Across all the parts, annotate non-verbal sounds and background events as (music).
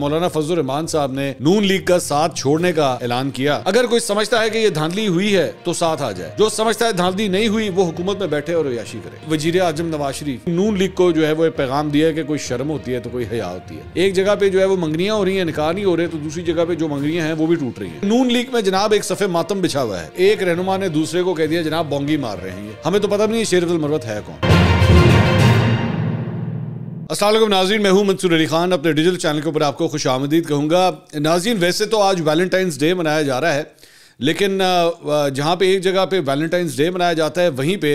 मौलाना फजल रहमान साहब ने नून लीग का साथ छोड़ने का ऐलान किया अगर कोई समझता है कि ये धांधली हुई है तो साथ आ जाए जो समझता है धांधली नहीं हुई वो हुकूमत में बैठे और रियाशी करे वजीर आजम नवाज शरीफ नून लीग को जो है वो पैगाम दिया है कि कोई शर्म होती है तो कोई हया होती है एक जगह पे जो है वो मंगनियां हो रही है निकाह नहीं हो रहे तो दूसरी जगह पे जो मंगनियां हैं वो भी टूट रही है नून लीग में जनाब एक सफे मातम बिछा हुआ है एक रहनुमा ने दूसरे को कह दिया जनाब बोंगी मार रहे हैं हमें तो पता नहीं शेरफुल मरवत है कौन असलम नाजीन मैं हूं मंसूर अली खान अपने डिजिटल चैनल के ऊपर आपको खुश आमदीद कहूँगा नाजीन वैसे तो आज वैलेंटाइंस डे मनाया जा रहा है लेकिन जहाँ पे एक जगह पे वैलेंटाइंस डे मनाया जाता है वहीं पे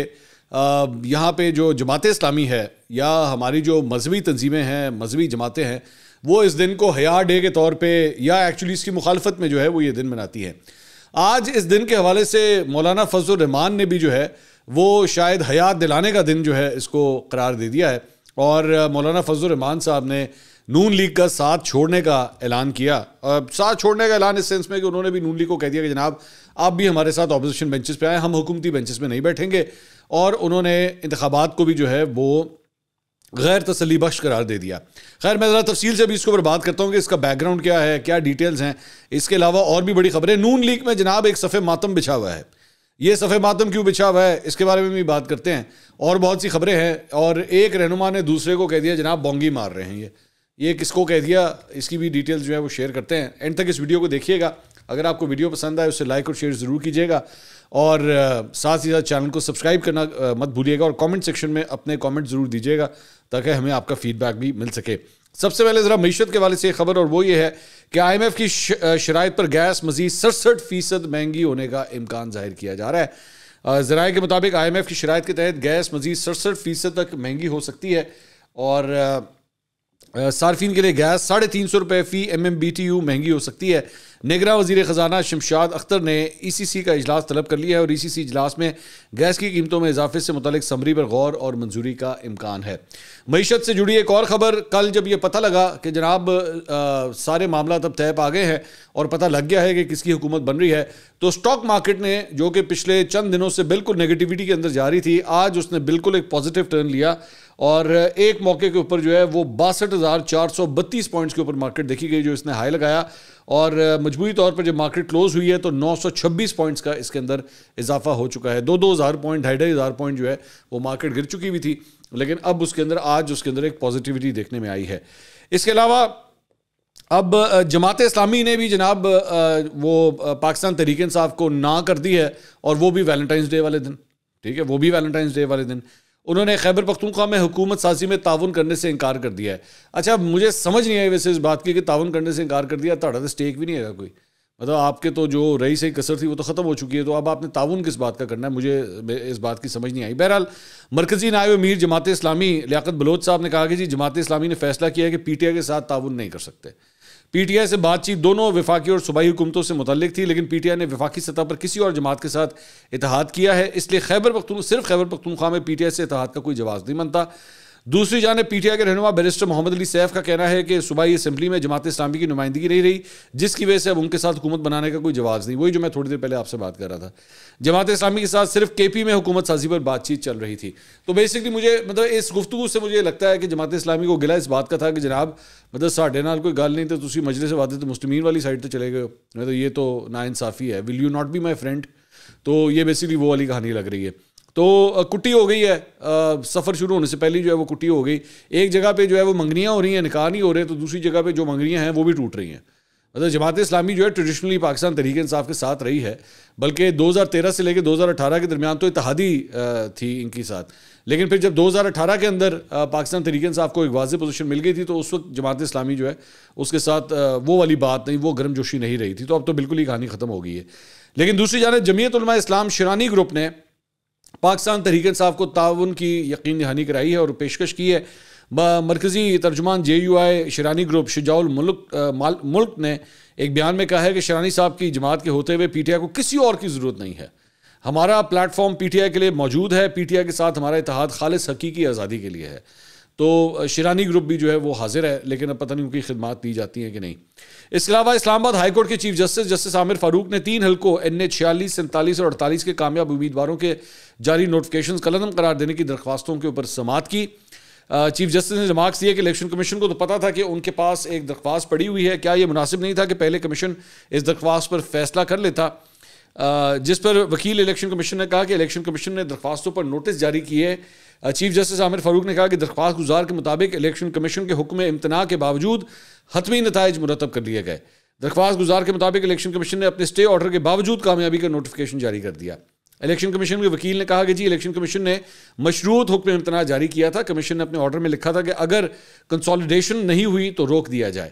यहाँ पे जो जमात इस्लामी है या हमारी जो मजहबी तंजीमें हैं मजहबी जमातें हैं वो इस दिन को हया डे के तौर पर या एक्चुअली इसकी मुखालफत में जो है वो ये दिन मनाती है आज इस दिन के हवाले से मौलाना फजल रहमान ने भी जो है वो शायद हयात दिलाने का दिन जो है इसको करार दे दिया है और मौलाना फजल रमान साहब ने नून लीग का साथ छोड़ने का ऐलान किया साथ छोड़ने का ऐलान इस सेंस में कि उन्होंने भी नून लीग को कह दिया कि जनाब आप भी हमारे साथ अपोजिशन बेंचेस पे आए हम हुकूमती बेंचेस में नहीं बैठेंगे और उन्होंने इंतबात को भी जो है वो गैर तसली बख्श करार दे दिया खैर मैं ज़रा तफसील से भी इसके ऊपर बात करता हूँ कि इसका बैकग्राउंड क्या है क्या डिटेल्स हैं इसके अलावा और भी बड़ी खबरें नून लीग में जनाब एक सफ़े मातम बिछा हुआ है ये सफ़े मातम क्यों बिछा हुआ है इसके बारे में भी बात करते हैं और बहुत सी खबरें हैं और एक रहनुमा ने दूसरे को कह दिया जनाब बोंगी मार रहे हैं ये ये किसको कह दिया इसकी भी डिटेल्स जो है वो शेयर करते हैं एंड तक इस वीडियो को देखिएगा अगर आपको वीडियो पसंद आए उसे लाइक और शेयर ज़रूर कीजिएगा और साथ ही साथ चैनल को सब्सक्राइब करना मत भूलिएगा और कमेंट सेक्शन में अपने कमेंट ज़रूर दीजिएगा ताकि हमें आपका फीडबैक भी मिल सके सबसे पहले ज़रा मीशत के वाले से खबर और वो ये है कि आई एम एफ की शराइ पर गैस मजीद सड़सठ फीसद महंगी होने का इम्कान जाहिर किया जा रहा है ज़राए के मुताबिक आई एम एफ की शराइ के तहत गैस मजीद सड़सठ फीसद तक महंगी हो सकती है और सार्फिन के लिए गैस साढ़े तीन सौ रुपये फ़ी M M B T U महंगी हो सकती है निगरान वजीर ख़जाना शमशाद अख्तर ने ई सी सी का अजलास तलब कर लिया है और ई सी सी इजलास में गैस की कीमतों में इजाफे से मुतलिक समरी पर गौर और मंजूरी का इम्कान है मीशत से जुड़ी एक और ख़बर कल जब यह पता लगा कि जनाब सारे मामला तब तय पा गए हैं और पता लग गया है कि किसकी हुकूमत बन रही है तो स्टॉक मार्केट ने जो कि पिछले चंद दिनों से बिल्कुल नेगेटिविटी के अंदर जारी थी आज उसने बिल्कुल एक पॉजिटिव टर्न लिया और एक मौके के ऊपर जो है वो बासठ हज़ार चार सौ बत्तीस पॉइंट्स के ऊपर मार्केट देखी गई जो इसने हाई लगाया और मजबूरी तौर पर जब मार्केट क्लोज हुई है तो 926 पॉइंट्स का इसके अंदर इजाफा हो चुका है दो दो हज़ार पॉइंट ढाई ढाई हज़ार पॉइंट जो है वो मार्केट गिर चुकी हुई थी लेकिन अब उसके अंदर आज उसके अंदर एक पॉजिटिविटी देखने में आई है इसके अलावा अब जमात इस्लामी ने भी जनाब वो पाकिस्तान तहरीक साफ को ना कर दी है और वो भी वैलेंटाइंस डे वाले दिन ठीक है वो भी वैलेंटाइंस डे वाले दिन उन्होंने खैबर पख्तूखा में हुकूमत साजी में ताउन करने से इनकार कर दिया है अच्छा मुझे समझ नहीं आई वैसे इस बात की कि ताउन करने से इनकार कर दिया तो स्टेक भी नहीं है कोई मतलब आपके तो जो रही सही कसर थी वो तो ख़त्म हो चुकी है तो अब आपने ताउन किस बात का करना है मुझे इस बात की समझ नहीं आई बहरहाल मरकजी नायब अमीर जमात इस्लामी लियात बलोच साहब ने कहा कि जी जमात इस्लामी ने फैसला किया है कि पी टी आई के साथ ताउन नहीं कर सकते पीटीआई से बातचीत दोनों विफाकी और सूबाई हुकूमतों से मुतलिक थी लेकिन पीटीआई ने विफाकी सतह पर किसी और जमात के साथ इतिहाद किया है इसलिए खैबर पखतू सिर्फ खैबर पख्तूनख्वा में पीटीआई से इतिहाद का कोई जवाब नहीं बनता दूसरी जानब पीटीआई के रहनुमा बैरिस्टर मोहम्मद अली सैफ का कहना है कि सूबाई असम्बली में जमात इस्लामी की नुमाइंदगी नहीं रही जिसकी वजह से अब उनके साथ हुकूमत बनाने का कोई जवाब नहीं वही जो मैं थोड़ी देर पहले आपसे बात कर रहा था जमात इस्लामी के साथ सिर्फ के पी में हुकूमत साजी पर बातचीत चल रही थी तो बेसिकली मुझे मतलब इस गुफ्तु से मुझे लगता है कि जमात इस्लामी को गिला इस बात का था कि जनाब मतलब साढ़े नाल कोई गल नहीं तो तुम मजले से वादे तो मुस्लिमीन वाली साइड तो चले गए मैं तो ये तो नाइंसाफ़ी है will you not be my friend तो ये बेसिकली वो वाली कहानी लग रही है तो कुट्टी हो गई है सफ़र शुरू होने से पहले जो है वो कुट्टी हो गई एक जगह पे जो है वो मंगनियाँ हो रही हैं निकाह नहीं हो रहे तो दूसरी जगह पे जो मंगनियाँ हैं वो भी टूट रही हैं मतलब जमात इस्लामी जो है ट्रेडिशनली पाकिस्तान तरीक इंसाफ के साथ रही है बल्कि 2013 से लेकर 2018 के दरमियान तो इतहादी थी इनके साथ लेकिन फिर जब 2018 के अंदर पाकिस्तान तरीक इंसाफ को एक वाज पोजीशन मिल गई थी तो उस वक्त जमात इस्लामी जो है उसके साथ वो वाली बात नहीं वो गर्मजोशी नहीं रही थी तो अब तो बिल्कुल ही कहानी ख़त्म हो गई है लेकिन दूसरी जानब जमीयत इस्लाम शिरानी ग्रुप ने पाकिस्तान तहरीक साहब को ताउन की यकीन दहानी कराई है और पेशकश की है मरकज़ी तर्जुमान जे यू आई शरानी ग्रुप शुजाउल मुल्क आ, मुल्क ने एक बयान में कहा है कि शरानी साहब की जमात के होते हुए पी टी आई को किसी और की ज़रूरत नहीं है हमारा प्लेटफॉर्म पी टी आई के लिए मौजूद है पी टी आई के साथ हमारा इतिहाद खालिश हकीकी आज़ादी के लिए है तो शिरानी ग्रुप भी जो है वो हाजिर है लेकिन अब पता नहीं उनकी खिदमत दी जाती हैं कि नहीं इसके अलावा इस्लामाबाद हाईकोर्ट के chief justice justice Amir Farooq ने तीन हल्कों एन ए छियालीस सैंतालीस और अड़तालीस के कामयाब उम्मीदवारों के जारी नोटिफिकेशन कलम करार देने की दरख्वास्तों के ऊपर समात की चीफ जस्टिस ने रिमार्क्स दिए कि इलेक्शन कमीशन को तो पता था कि उनके पास एक दरख्वास्त पड़ी हुई है क्या ये मुनासिब नहीं था कि पहले कमीशन इस दरख्वास्त पर फैसला कर लेता जिस पर वकील इलेक्शन कमीशन ने कहा कि इलेक्शन कमीशन ने दरख्वास्तों पर नोटिस जारी किए चीफ जस्टिस आमिर फारूक ने कहा कि दरख्वास्त गुजार के मुताबिक इलेक्शन कमीशन के हुक्म इम्तना के बावजूद हतमी नतज मुरतब कर लिए गए दरख्वास्त गुजार के मुताबिक इलेक्शन कमीशन ने अपने स्टे ऑर्डर के बावजूद कामयाबी का नोटिफिकेशन जारी कर दिया इलेक्शन कमीशन के वकील ने कहा कि जी इलेक्शन कमीशन ने मशरूत हुक्म इम्तना जारी किया था कमीशन ने अपने ऑर्डर में लिखा था कि अगर कंसोलिडेशन नहीं हुई तो रोक दिया जाए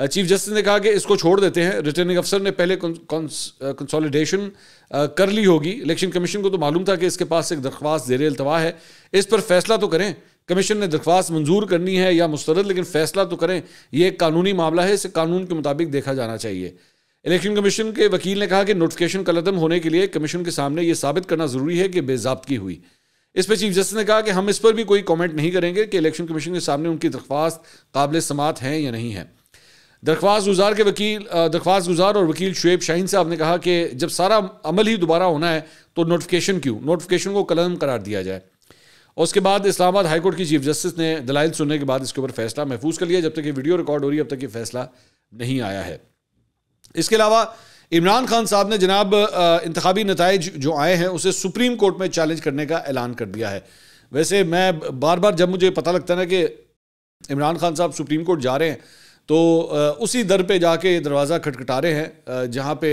चीफ uh, जस्टिस ने कहा कि इसको छोड़ देते हैं रिटर्निंग अफसर ने पहले कंसोलिडेशन uh, uh, कर ली होगी इलेक्शन कमीशन को तो मालूम था कि इसके पास एक दरख्वास्त जेर अल्तवा है इस पर फैसला तो करें कमीशन ने दरख्वास्त मंजूर करनी है या मुस्तरद लेकिन फैसला तो करें यह एक कानूनी मामला है इसे कानून के मुताबिक देखा जाना चाहिए इलेक्शन कमीशन के वकील ने कहा कि नोटिफिकेशन कलदम होने के लिए कमीशन के सामने ये साबित करना ज़रूरी है कि बेजाबगी हुई इस पर चीफ जस्टिस ने कहा कि हम इस पर भी कोई कमेंट नहीं करेंगे कि इलेक्शन कमीशन के सामने उनकी दरख्वास्त काबिल समात हैं या नहीं है दरख्वास्त गुजार के वकील दरख्वास्त गुजार और वकील शुएब शाहीन साहब ने कहा कि जब सारा अमल ही दोबारा होना है तो नोटिफिकेशन क्यों नोटिफिकेशन को कलम करार दिया जाए और उसके बाद इस्लामाबाद हाईकोर्ट की चीफ जस्टिस ने दलाइल सुनने के बाद इसके ऊपर फैसला महफूज कर लिया जब तक ये वीडियो रिकॉर्ड हो रही है अब तक ये फैसला नहीं आया है इसके अलावा इमरान खान साहब ने जनाब इंतबी नतज जो आए हैं उसे सुप्रीम कोर्ट में चैलेंज करने का ऐलान कर दिया है वैसे मैं बार बार जब मुझे पता लगता है ना कि इमरान खान साहब सुप्रीम कोर्ट जा रहे हैं तो उसी दर पे जाके दरवाज़ा खटखटा रहे हैं जहाँ पे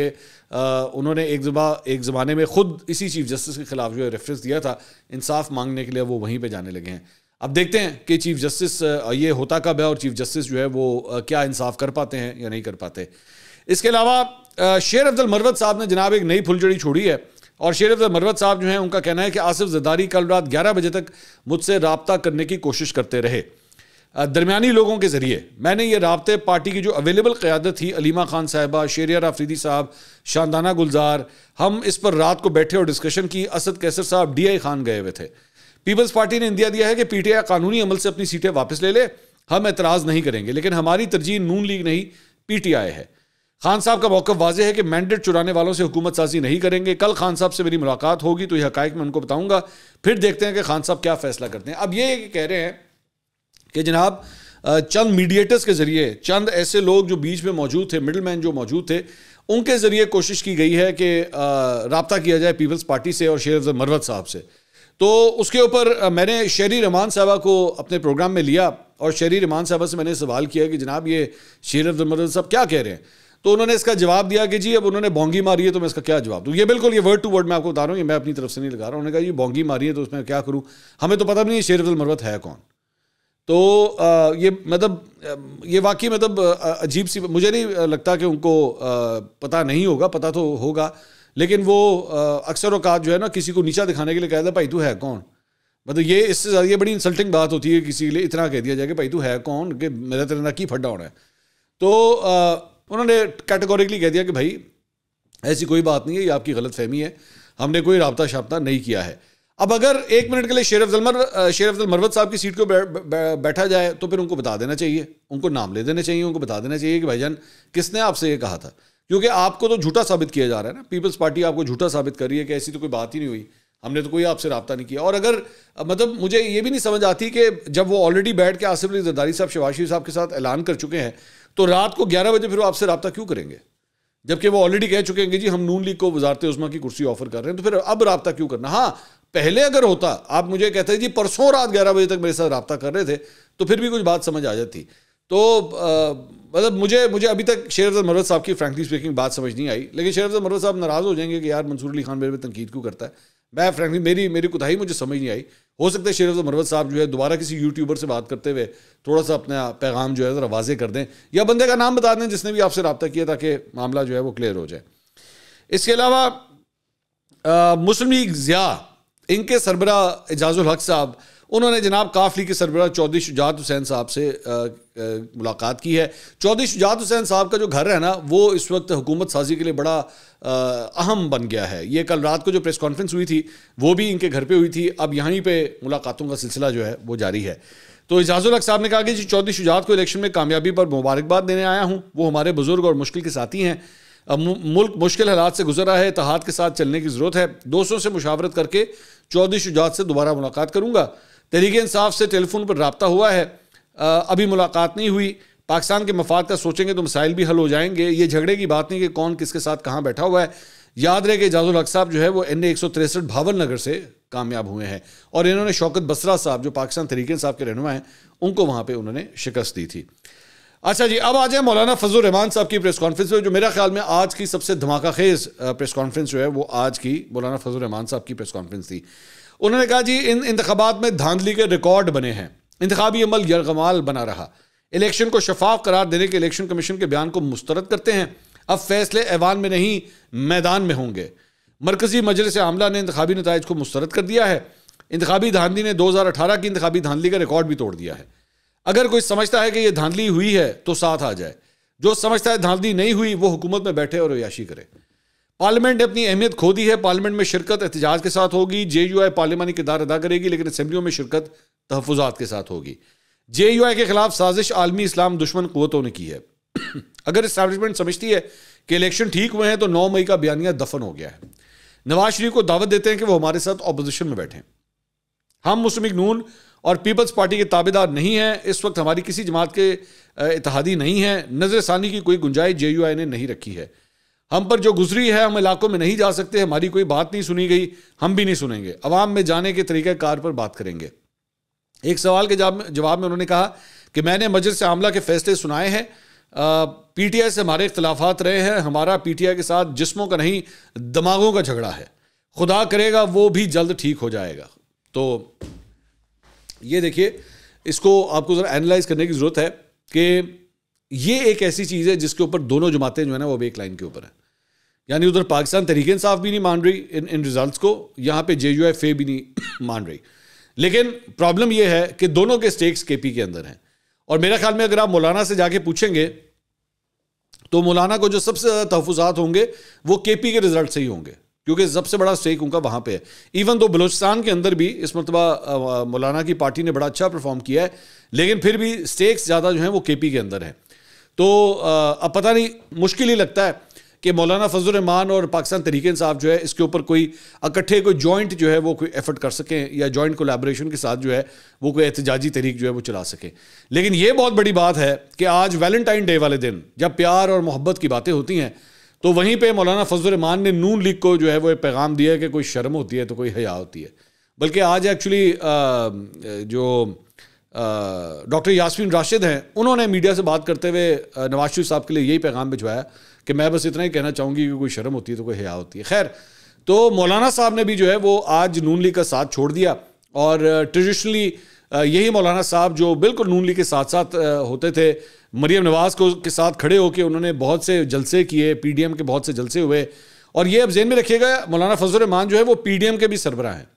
उन्होंने एक जबा एक ज़माने में ख़ुद इसी चीफ जस्टिस के ख़िलाफ़ जो है रेफरेंस दिया था इंसाफ मांगने के लिए वो वहीं पे जाने लगे हैं अब देखते हैं कि चीफ जस्टिस ये होता कब है और चीफ जस्टिस जो है वो क्या इंसाफ कर पाते हैं या नहीं कर पाते इसके अलावा शेर अफजल मरवत साहब ने जनाब एक नई फुलझड़ी छोड़ी है और शेर अफजल मरवत साहब जो हैं उनका कहना है कि आसिफ जदारी कल रात ग्यारह बजे तक मुझसे रबता करने की कोशिश करते रहे दरमियानी लोगों के ज़रिए मैंने ये रबते पार्टी की जो अवेलेबल क़्यादत थी अलीमा खान साहबा शेरिया आफरीदी साहब शानदाना गुलजार हम इस पर रात को बैठे और डिस्कशन की असद कैसर साहब डी आई खान गए हुए थे पीपल्स पार्टी ने इंदिया दिया है कि पी टी आई कानूनी अमल से अपनी सीटें वापस ले ले हम एतराज़ नहीं करेंगे लेकिन हमारी तरजीह नून लीग नहीं पी टी आई है खान साहब का मौक़ वाजह है कि मैंडेट चुराने वालों से हुकूमत साजी नहीं करेंगे कल खान साहब से मेरी मुलाकात होगी तो यह हक़ में उनको बताऊंगा फिर देखते हैं कि खान साहब क्या फ़ैसला करते हैं अब ये कह रहे हैं कि जनाब चंद मीडिएटर्स के ज़रिए चंद ऐसे लोग जो बीच में मौजूद थे मिडल मैन जो मौजूद थे उनके ज़रिए कोशिश की गई है कि रबता किया जाए पीपल्स पार्टी से और शेर अफजल मरवत साहब से तो उसके ऊपर मैंने शेरी रहमान साहबा को अपने प्रोग्राम में लिया और शेरी रहमान साहबा से मैंने सवाल किया कि जनाब ये शेर अफजल मरवत साहब क्या कह रहे हैं तो उन्होंने इसका जवाब दिया कि जी अब उन्होंने बोंगी मारी है तो मैं इसका क्या जवाब दूँ ये बिल्कुल ये वर्ड टू वर्ड मैं आपको बता रहा हूँ ये मैं अपनी तरफ से नहीं लगा रहा हूँ उन्होंने कहा जी बोंगी मारी है तो उसमें क्या करूँ हमें तो पता भी नहीं शेर अफजल मरवत है कौन तो ये मतलब ये वाकई मतलब अजीब सी मुझे नहीं लगता कि उनको पता नहीं होगा पता तो होगा लेकिन वो अक्सर अवकात जो है ना किसी को नीचा दिखाने के लिए कहता है भाई तू है कौन मतलब ये इससे ज़्यादा ये बड़ी इंसल्टिंग बात होती है किसी के लिए इतना कह दिया जाए कि भाई तू है कौन कि मेरा तेरे ना की फड्डा होना है तो उन्होंने कैटेगोरिकली कह दिया कि भाई ऐसी कोई बात नहीं है ये आपकी गलत फहमी है हमने कोई रबता शाबता नहीं किया है अब अगर एक मिनट के लिए शेर अफजल मर शेर अफजल मरवत साहब की सीट को बैठा जाए तो फिर उनको बता देना चाहिए उनको नाम ले देना चाहिए उनको बता देना चाहिए कि भाईजान किसने आपसे ये कहा था क्योंकि आपको तो झूठा साबित किया जा रहा है ना पीपल्स पार्टी आपको झूठा साबित कर रही है कि ऐसी तो कोई बात ही नहीं हुई हमने तो कोई आपसे रबता नहीं किया और अगर मतलब मुझे ये भी नहीं समझ आती कि जब वो ऑलरेडी बैठ के आसिफ अली जरदारी साहब शिवाशी साहब के साथ ऐलान कर चुके हैं तो रात को ग्यारह बजे फिर वो आपसे रबता क्यों करेंगे जबकि वो ऑलरेडी कह चुके हैं कि जी हम नून लीग को वजारत उस्मा की कुर्सी ऑफर कर रहे हैं तो फिर अब रबता क्यों करना हाँ पहले अगर होता आप मुझे कहते जी परसों रात ग्यारह बजे तक मेरे साथ रबता कर रहे थे तो फिर भी कुछ बात समझ आ जाती तो मतलब मुझे मुझे अभी तक शेर अफजल मरवत साहब की फ्रेंकली स्पीकिंग बात समझ नहीं आई लेकिन शेर अफजल मरवत साहब नाराज़ हो जाएंगे कि यार मंसूर अली खान मेरे पर तनकीद क्यों करता है मैं फ्रेंकली मेरी मेरी कुताही मुझे समझ नहीं आई हो सकता है शेर अफजा मरवत साहब जो है दोबारा किसी यूट्यूबर से बात करते हुए थोड़ा सा अपना पैगाम जो है ज़रा वाजे कर दें या बंदे का नाम बता दें जिसने भी आपसे रबता किया ताकि मामला जो है वो क्लियर हो जाए इसके अलावा मुस्लिम लीग ज़िया इनके सरबरा एजाज़ुल हक साहब उन्होंने जनाब काफली के सरबरा चौधरी शुजात हुसैन साहब से आ, आ, मुलाकात की है चौधरी शुजात हुसैन साहब का जो घर है ना वो इस वक्त हुकूमत साजी के लिए बड़ा अहम बन गया है ये कल रात को जो प्रेस कॉन्फ्रेंस हुई थी वो भी इनके घर पर हुई थी अब यहीं पर मुलाकातों का सिलसिला जो है वो जारी है तो एजाजुल हक साहब ने कहा कि जी चौधरी शुजात को इलेक्शन में कामयाबी पर मुबारकबाद देने आया हूँ वो हमारे बुजुर्ग और मुश्किल के साथी हैं मुल्क मुश्किल हालात से गुजर रहा है इतिहाद के साथ चलने की ज़रूरत है दोस्तों से मुशावरत करके चौधरी शुजात से दोबारा मुलाकात करूँगा तहरीक इंसाफ से टेलीफोन पर रबता हुआ है अभी मुलाकात नहीं हुई पाकिस्तान के मफाद का सोचेंगे तो मसाइल भी हल हो जाएंगे ये झगड़े की बात नहीं कि कौन किसके साथ कहाँ बैठा हुआ है याद रहे कि एजाजुल हक साहब जो है वो एन ए एक सौ तिरसठ भावन नगर से कामयाब हुए हैं और इन्होंने शौकत बसरा साहब जो पाकिस्तान तरीके साहब के रहनुमा हैं उनको वहाँ पर उन्होंने शिकस्त दी थी अच्छा जी अब आ जाए मौलाना फजल रहमान साहब की प्रेस कॉन्फ्रेंस में जो मेरा ख्याल में आज की सबसे धमाका खेज प्रेस कॉन्फ्रेंस जो है वो आज की मौलाना फजल रहमान साहब की प्रेस कॉन्फ्रेंस थी उन्होंने कहा जी इन इंतबात में धांधली के रिकॉर्ड बने हैं इंतबी अमल यरगमाल बना रहा इलेक्शन को शफाफ करार देने के इलेक्शन कमीशन के बयान को मुस्तरद करते हैं अब फैसले ऐवान में नहीं मैदान में होंगे मरकजी मजलिस आमला ने इंतबी नतज को मुस्तरद कर दिया है इंतबी धांधली ने दो हज़ार अठारह की इंतबी धांधली का रिकॉर्ड भी तोड़ दिया है अगर कोई समझता है कि यह धांधली हुई है तो साथ आ जाए जो समझता है धांधली नहीं हुई वो हुकूमत में बैठे और रयाशी करे पार्लियामेंट ने अपनी अहमियत खो दी है पार्लियामेंट में शिरकत एहतजाज के साथ होगी जे यू आई पार्लियामानी किरदार अदा करेगी लेकिन असम्बलियों में शिरकत तहफात के साथ होगी जे यू आई के खिलाफ साजिश आलमी इस्लाम दुश्मन कुतों ने की है (clears throat) अगर इस्टेबलिशमेंट समझती है कि इलेक्शन ठीक हुए हैं तो नौ मई का बयानिया दफन हो गया है नवाज शरीफ को दावत देते हैं कि वो हमारे साथ अपोजिशन में बैठें हम मुस्लिम नून और पीपल्स पार्टी के ताबेदार नहीं हैं इस वक्त हमारी किसी जमात के इतिहादी नहीं है नज़र की कोई गुंजाइश जे यू आई ने नहीं रखी है हम पर जो गुजरी है हम इलाकों में नहीं जा सकते हमारी कोई बात नहीं सुनी गई हम भी नहीं सुनेंगे अवाम में जाने के तरीके कार पर बात करेंगे एक सवाल के जवाब में उन्होंने कहा कि मैंने से आमला के फैसले सुनाए हैं पी टी आई से हमारे इख्तलाफात रहे हैं हमारा पी टी आई के साथ जिसमों का नहीं दिमागों का झगड़ा है खुदा करेगा वो भी जल्द ठीक हो जाएगा तो ये देखिए इसको आपको ज़रा एनालाइज करने की ज़रूरत है कि ये एक ऐसी चीज़ है जिसके ऊपर दोनों जमातें जो है ना वो एक लाइन के ऊपर है यानी उधर पाकिस्तान तरीके इंसाफ भी नहीं मान रही इन इन रिजल्ट को यहां पर जे यू एफ ए भी नहीं (clears throat) मान रही लेकिन प्रॉब्लम यह है कि दोनों के स्टेक्स के पी के अंदर हैं और मेरे ख्याल में अगर आप मौलाना से जाके पूछेंगे तो मौलाना को जो सबसे ज़्यादा तहफात होंगे वो के पी के रिजल्ट से ही होंगे क्योंकि सबसे बड़ा स्टेक उनका वहां पे है इवन तो बलोचिस्तान के अंदर भी इस मरतबा मौलाना की पार्टी ने बड़ा अच्छा परफॉर्म किया है लेकिन फिर भी स्टेक्स ज़्यादा जो है वो के पी के अंदर है तो अब पता नहीं मुश्किल ही लगता है कि मौलाना फजल और पाकिस्तान तरीक साफ जो है इसके ऊपर कोई इकट्ठे कोई जॉइंट जो है वो कोई एफर्ट कर सकें या जॉइंट कोलेब्रेशन के साथ जो है वो कोई एहतजाजी तरीक जो है वो चला सकें लेकिन ये बहुत बड़ी बात है कि आज वैलेंटाइन डे वाले दिन जब प्यार और मोहब्बत की बातें होती हैं तो वहीं पर मौलाना फजल रमान ने नून लीग को जो है वो एक पैगाम दिया है कि कोई शर्म होती है तो कोई हया होती है बल्कि आज एक्चुअली जो डॉक्टर यासमीन राशिद हैं उन्होंने मीडिया से बात करते हुए नवाज शरीफ साहब के लिए यही पैगाम भिजवाया कि मैं बस इतना ही कहना चाहूँगी कि कोई शर्म होती है तो कोई हया होती है खैर तो मौलाना साहब ने भी जो है वो आज नून लीग का साथ छोड़ दिया और ट्रेडिशनली यही मौलाना साहब जो बिल्कुल नून लीग के साथ साथ होते थे मरीम नवाज को के साथ खड़े होकर उन्होंने बहुत से जलसे किए पीडीएम के बहुत से जलसे हुए और ये अब जेन में रखिएगा मौलाना फजल रहमान जो है वो पीडीएम के भी सरबरा हैं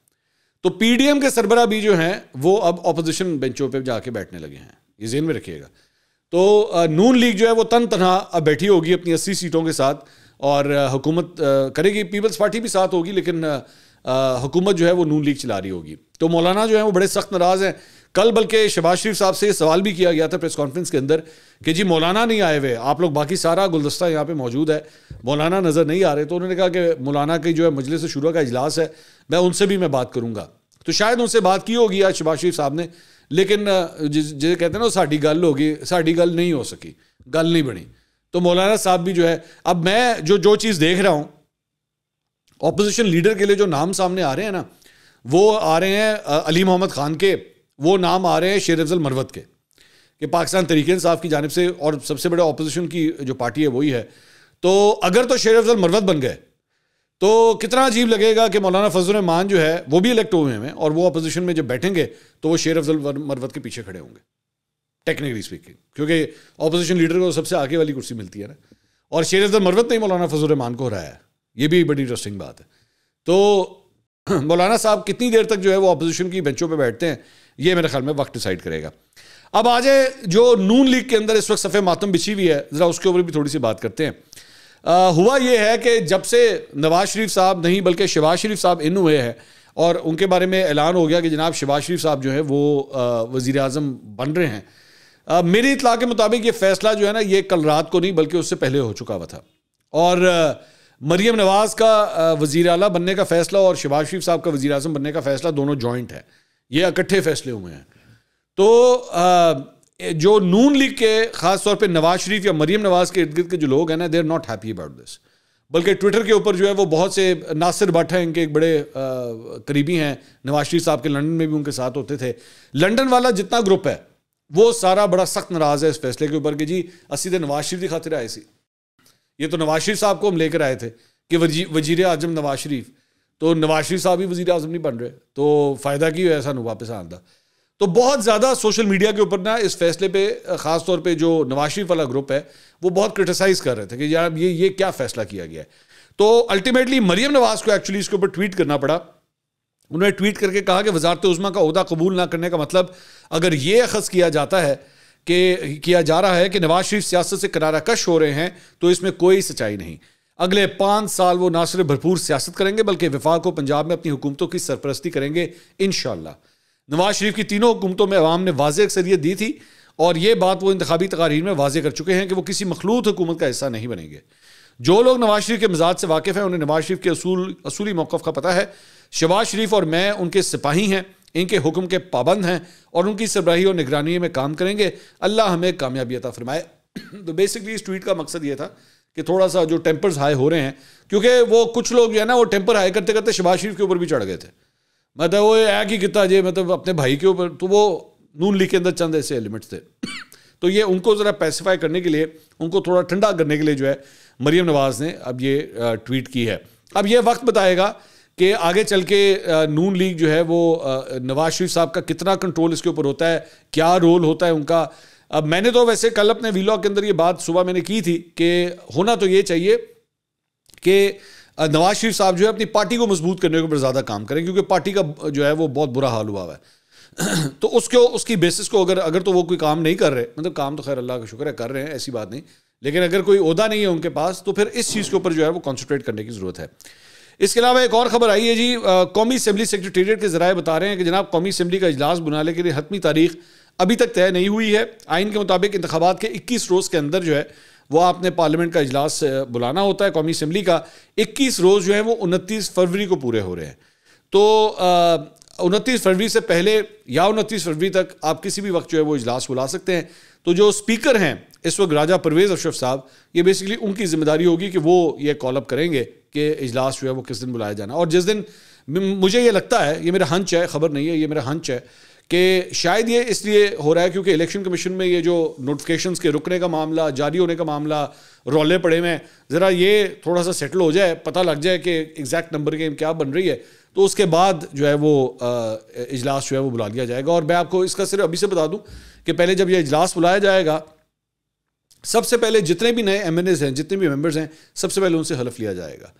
तो पीडीएम के सरबरा भी जो हैं वो अब ऑपोजिशन बेंचों पे जाके बैठने लगे हैं ये जेन में रखिएगा तो नून लीग जो है वो तन तनहा अब बैठी होगी अपनी अस्सी सीटों के साथ और हुकूमत करेगी पीपल्स पार्टी भी साथ होगी लेकिन हुकूमत जो है वो नून लीग चला रही होगी तो मौलाना जो है वो बड़े सख्त नाराज़ हैं कल बल्कि शबाज शरीफ साहब से सवाल भी किया गया था प्रेस कॉन्फ्रेंस के अंदर कि जी मौलाना नहीं आए हुए आप लोग बाकी सारा गुलदस्ता यहाँ पे मौजूद है मौलाना नज़र नहीं आ रहे तो उन्होंने कहा कि मौलाना की जो है मजलिस से शुरू का इजलास है मैं उनसे भी मैं बात करूँगा तो शायद उनसे बात की होगी आज शबाज शरीफ साहब ने लेकिन जिसे कहते हैं ना साड़ी गल होगी साड़ी गल नहीं हो सकी गल नहीं बनी तो मौलाना साहब भी जो है अब मैं जो जो चीज़ देख रहा हूँ ऑपोजिशन लीडर के लिए जो नाम सामने आ रहे हैं ना वो आ रहे हैं अली मोहम्मद खान के वो नाम आ रहे हैं शेर अफजल मरवत के कि पाकिस्तान तरीके इंसाफ की जानब से और सबसे बड़े अपोजिशन की जो पार्टी है वही है तो अगर तो शेर अफजल मरवत बन गए तो कितना अजीब लगेगा कि मौलाना फजल रमान जो है वो भी इलेक्ट हुए हैं और वो अपोजिशन में जब बैठेंगे तो वो शेर अफजल मरवत के पीछे खड़े होंगे टेक्निकली स्पीकिंग क्योंकि अपोजिशन लीडर को सबसे आगे वाली कुर्सी मिलती है ना और शेर अफजल मरवत ने मौलाना फजल को हराया ये भी बड़ी इंटरेस्टिंग बात है तो (laughs) मौलाना साहब कितनी देर तक जो है वो अपोजिशन की बेंचों पर बैठते हैं ये मेरे ख्याल में वक्त डिसाइड करेगा अब आ जाए जो नून लीग के अंदर इस वक्त सफ़े मातम बिछी हुई है ज़रा उसके ऊपर भी थोड़ी सी बात करते हैं आ, हुआ ये है कि जब से नवाज शरीफ साहब नहीं बल्कि शिवाज शरीफ साहब इन हुए हैं और उनके बारे में ऐलान हो गया कि जनाब शिवाज शरीफ साहब जो है वो वज़ी अजम बन रहे हैं आ, मेरी इतला के मुताबिक ये फ़ैसला जो है ना ये कल रात को नहीं बल्कि उससे पहले हो चुका हुआ था और आ, मरीम नवाज़ का वज़ी अला बनने का फ़ैसला और शबाज शरीफ साहब का वज़ी अजम बनने का फ़ैसला दोनों जॉइंट है ये इकट्ठे फ़ैसले हुए हैं तो जो नून लीग के ख़ास तौर पर नवाज शरीफ या मरीम नवाज़ के इर्द गिर्द के जो लोग हैं ना there not happy about this बल्कि ट्विटर के ऊपर जो है वो बहुत से नासिर भट्ट हैं इनके एक बड़े करीबी हैं नवाज शरीफ साहब के लंदन में भी उनके साथ होते थे लंदन वाला जितना ग्रुप है वो सारा बड़ा सख्त नाराज़ है इस फैसले के ऊपर कि जी असी तो नवाज शरीफ की खातिर आए सी ये तो नवाज शरीफ साहब को हम लेकर आए थे कि वजी, वजीर आजम नवाज शरीफ तो नवाज शरीफ साहब ही वजीर अजम नहीं बन रहे तो फ़ायदा की हुआ ऐसा वापस का तो बहुत ज़्यादा सोशल मीडिया के ऊपर ना इस फैसले पे ख़ास तौर पे जो नवाज शरीफ वाला ग्रुप है वो बहुत क्रिटिसाइज कर रहे थे कि यार ये ये क्या फ़ैसला किया गया है तो अल्टीमेटली मरियम नवाज को एक्चुअली इसके ऊपर ट्वीट करना पड़ा उन्होंने ट्वीट करके कहा कि वजारत उज़मा का अहदा कबूल ना करने का मतलब अगर ये अखज़ किया जाता है के किया जा रहा है कि नवाज शरीफ सियासत से करारा कश हो रहे हैं तो इसमें कोई सच्चाई नहीं अगले पाँच साल वो ना सिर्फ भरपूर सियासत करेंगे बल्कि विफाक को पंजाब में अपनी हुकूमतों की सरपरस्ती करेंगे इन नवाज शरीफ की तीनों हुकूमतों में अवाम ने वाज अक्सरियत दी थी और ये बात वो इंतबी तकारीर में वाजे कर चुके हैं कि वो किसी मखलूत हुकूमत का हिस्सा नहीं बनेंगे जो लोग नवाज शरीफ के मिजाज से वाकिफ़ हैं उन्हें नवाज शरीफ के असूल असूली मौक़ का पता है शबाज शरीफ और मैं उनके सिपाही हैं इनके हुक्म के पाबंद हैं और उनकी सरबराही और निगरानी में काम करेंगे अल्लाह हमें कामयाबी अता फरमाए (clears throat) तो बेसिकली इस ट्वीट का मकसद ये था कि थोड़ा सा जो टेम्पर्स हाई हो रहे हैं क्योंकि वो कुछ लोग जो है ना वो टेम्पर हाई करते करते शबाज शरीफ के ऊपर भी चढ़ गए थे मतलब वो ऐ ही कितना जे मतलब अपने भाई के ऊपर तो वो नून लीग के अंदर चंद ऐसे एलिमेंट्स थे (clears throat) तो ये उनको ज़रा पैसिफाई करने के लिए उनको थोड़ा ठंडा करने के लिए जो है मरीम नवाज़ ने अब ये ट्वीट की है अब यह वक्त बताएगा कि आगे चल के नून लीग जो है वो नवाज शरीफ साहब का कितना कंट्रोल इसके ऊपर होता है क्या रोल होता है उनका अब मैंने तो वैसे कल अपने वीलॉग के अंदर ये बात सुबह मैंने की थी कि होना तो ये चाहिए कि नवाज शरीफ साहब जो है अपनी पार्टी को मजबूत करने के ऊपर ज़्यादा काम करें क्योंकि पार्टी का जो है वो बहुत बुरा हाल हुआ हुआ है (clears throat) तो उसके उसकी बेसिस को अगर अगर तो वो कोई काम नहीं कर रहे मतलब काम तो खैर अल्लाह का शुक्र है कर रहे हैं ऐसी बात नहीं लेकिन अगर कोई उहदा नहीं है उनके पास तो फिर इस चीज़ के ऊपर जो है वो कॉन्सनट्रेट करने की ज़रूरत है इसके अलावा एक और खबर आई है जी कौमी असम्बली सेक्रेटेरियट के जराए बता रहे हैं कि जनाब कौमी असम्बली का अजलास बुलाने के लिए हतमी तारीख अभी तक तय नहीं हुई है आइन के मुताबिक इंतबात के इक्कीस रोज़ के अंदर जो है वो आपने पार्लियामेंट का अजलास बुलाना होता है कौमी असम्बली का इक्कीस रोज़ जो है वो उनतीस फरवरी को पूरे हो रहे हैं तो उनतीस फरवरी से पहले या उनतीस फरवरी तक आप किसी भी वक्त जो है वो इजलास बुला सकते हैं तो जो स्पीकर हैं इस वक्त राजा परवेज़ अशरफ साहब ये बेसिकली उनकी जिम्मेदारी होगी कि वो ये कॉलअप करेंगे कि इजलास जो है वो किस दिन बुलाया जाना और जिस दिन मुझे ये लगता है ये मेरा हंच है खबर नहीं है ये मेरा हंच है कि शायद ये इसलिए हो रहा है क्योंकि इलेक्शन कमीशन में ये जो नोटिफिकेशंस के रुकने का मामला जारी होने का मामला रोले पड़े में ज़रा ये थोड़ा सा सेटल हो जाए पता लग जाए कि एग्जैक्ट नंबर गेम क्या बन रही है तो उसके बाद जो है वो इजलास जो है वो बुला लिया जाएगा और मैं आपको इसका सिर्फ अभी से बता दूँ कि पहले जब यह इजलास बुलाया जाएगा सबसे पहले जितने भी नए एम हैं जितने भी मेम्बर्स हैं सबसे पहले उनसे हलफ लिया जाएगा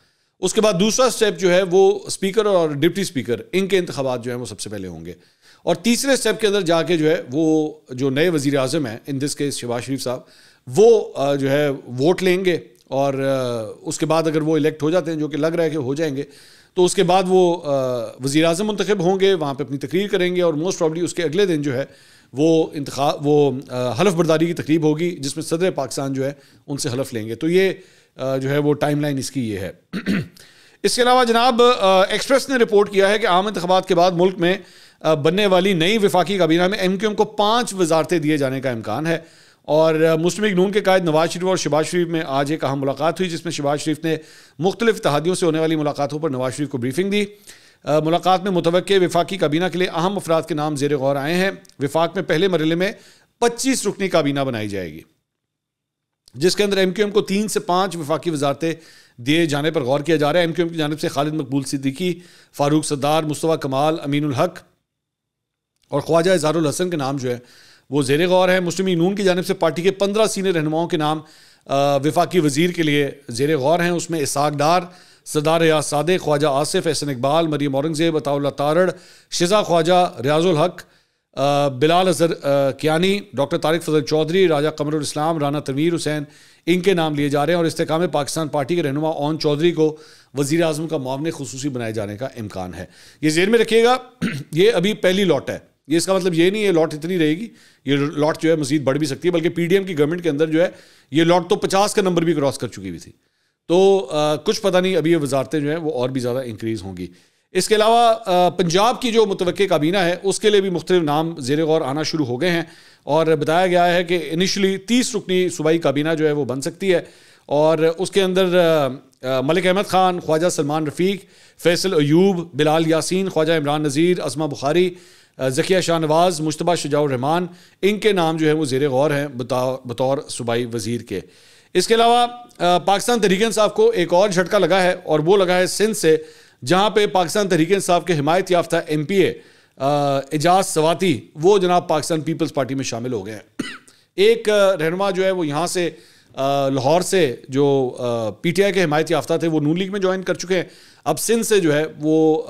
उसके बाद दूसरा स्टेप जो है वो स्पीकर और डिप्टी स्पीकर इनके इंतबात जो है वो सबसे पहले होंगे और तीसरे स्टेप के अंदर जाके जो है वो जो नए वजीर अजम हैं in this case Shahbaz Sharif साहब वो जो है वोट लेंगे और उसके बाद अगर वो इलेक्ट हो जाते हैं जो कि लग रहा है कि हो जाएंगे तो उसके बाद वो वज़ी अजम मंतखब होंगे वहाँ पर अपनी तकरीर करेंगे और मोस्ट प्रॉबली उसके अगले दिन जो है वो इंतखा वो हलफ बर्दारी की तकरीब होगी जिसमें सदर पाकिस्तान जो है उनसे हलफ लेंगे तो ये जो है वो टाइम लाइन इसकी ये है (clears throat) इसके अलावा जनाब एक्सप्रेस ने रिपोर्ट किया है कि आम इंतबात के बाद मुल्क में बनने वाली नई विफाकी काबीना में एम क्यू एम को पाँच वजारतें दिए जाने का इम्कान है और मुस्लिम नून के कायद नवाज शरीफ और शबाज शरीफ में आज एक अहम मुलाकात हुई जिसमें शबाज शरीफ ने मुख्तलिफ तहादियों से होने वाली मुलाकातों पर नवाज शरीफ को ब्रीफिंग दी मुलाकात में मुतवक़ वफाकी काबीना के लिए अहम अफराद के नाम जेर गौर आए हैं विफाक में पहले मरल में पच्चीस रुकनी काबीना बनाई जाएगी जिसके अंदर एम क्यू एम को तीन से पाँच वफाकी वजारतें दिए जाने पर गौर किया जा रहा है एम क्यू एम की जानब से खालिद मकबूल सिद्दीकी फ़ारूक सद्दार मुस्तफ़ा कमाल अमीनुल हक और ख्वाजा इजारुल हसन के नाम जो है वो जेर गौर है मुस्लिम नून की जानब से पार्टी के पंद्रह सीनियर रहनुमाओं के नाम वफाकी वजीर के लिए जेर गौर हैं उसमें इसाक डार सदार रियाज सादे ख्वाजा आसिफ एहसन इकबाल मरीम औरंगज़ेब अताउल्ला तारड़ शिजा ख्वाजा रियाजुल हक बिलाल अजहर कियानी डॉक्टर तारिक फजल चौधरी राजा कमरुल इस्लाम राना तनवीर हुसैन इनके नाम लिए जा रहे हैं और इस्तेकाम पाकिस्तान पार्टी के रहनुमा ओन चौधरी को वज़ी अजम का मामन खसूसी बनाए जाने का इम्कान है ये जेर में रखिएगा (clears throat) ये अभी पहली लॉट है ये इसका मतलब ये नहीं है लॉट इतनी रहेगी ये लॉट जो है मजीद बढ़ भी सकती है बल्कि पी डी एम की गवर्नमेंट के अंदर जो है ये लॉट तो पचास का नंबर भी क्रॉस कर चुकी हुई थी तो आ, कुछ पता नहीं अभी ये वजारतें जो हैं वो और भी ज़्यादा इंक्रीज़ होंगी इसके अलावा पंजाब की जो मुतव काबीना है उसके लिए भी मुख्तलिफ नाम जेर गौर आना शुरू हो गए हैं और बताया गया है कि इनिशली तीस रुकनी सूबाई काबीना जो है वो बन सकती है और उसके अंदर मलिक अहमद ख़ान ख्वाजा सलमान रफ़ीक फैसल ऐब बिलाल यासिन ख्वाजा इमरान नज़ीर अजमा बुखारी जकिया शाहनवाज मुशतबा शजाउर रहमान इनके नाम जो है वो जेर गौर हैं बतौर सूबाई वज़ी के इसके अलावा पाकिस्तान तहरीक इंसाफ को एक और झटका लगा है और वो लगा है सिंध से जहाँ पे पाकिस्तान तहरीक इंसाफ के हिमायत याफ्ता एम पी एजाज सवाती वो जनाब पाकिस्तान पीपल्स पार्टी में शामिल हो गए हैं (clears throat) एक रहनुमा जो है वो यहाँ से लाहौर से जो पी टी आई के हिमायत याफ्ता थे वो नून लीग में ज्वाइन कर चुके हैं अब सिंध से जो है वो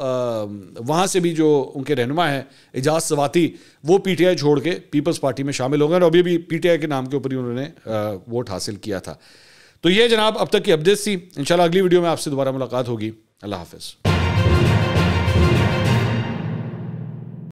वहाँ से भी जो उनके रहनुमा हैं एजाज सवाती वो पीटीआई छोड़ के पीपल्स पार्टी में शामिल हो गए और अभी भी पीटीआई के नाम के ऊपर ही उन्होंने वोट हासिल किया था तो ये जनाब अब तक की अपडेट्स थी इंशाल्लाह अगली वीडियो में आपसे दोबारा मुलाकात होगी अल्लाह हाफिज़